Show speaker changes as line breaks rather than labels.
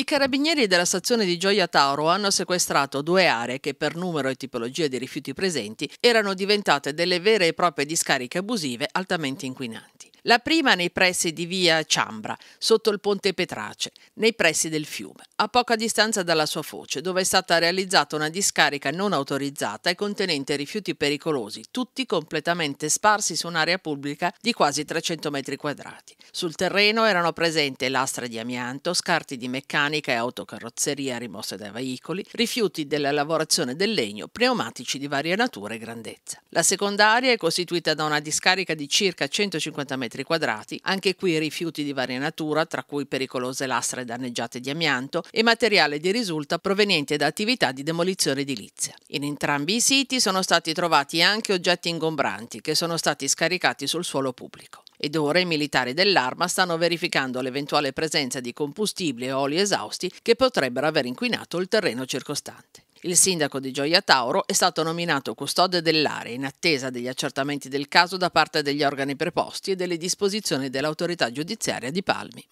I carabinieri della stazione di Gioia Tauro hanno sequestrato due aree che per numero e tipologia di rifiuti presenti erano diventate delle vere e proprie discariche abusive altamente inquinanti. La prima nei pressi di via Ciambra, sotto il ponte Petrace, nei pressi del fiume, a poca distanza dalla sua foce, dove è stata realizzata una discarica non autorizzata e contenente rifiuti pericolosi, tutti completamente sparsi su un'area pubblica di quasi 300 metri quadrati. Sul terreno erano presenti lastre di amianto, scarti di meccanica, meccanica e autocarrozzeria rimosse dai veicoli, rifiuti della lavorazione del legno, pneumatici di varia natura e grandezza. La seconda area è costituita da una discarica di circa 150 metri quadrati, anche qui rifiuti di varia natura, tra cui pericolose lastre danneggiate di amianto e materiale di risulta proveniente da attività di demolizione edilizia. In entrambi i siti sono stati trovati anche oggetti ingombranti che sono stati scaricati sul suolo pubblico ed ora i militari dell'arma stanno verificando l'eventuale presenza di combustibili e oli esausti che potrebbero aver inquinato il terreno circostante. Il sindaco di Gioia Tauro è stato nominato custode dell'area in attesa degli accertamenti del caso da parte degli organi preposti e delle disposizioni dell'autorità giudiziaria di Palmi.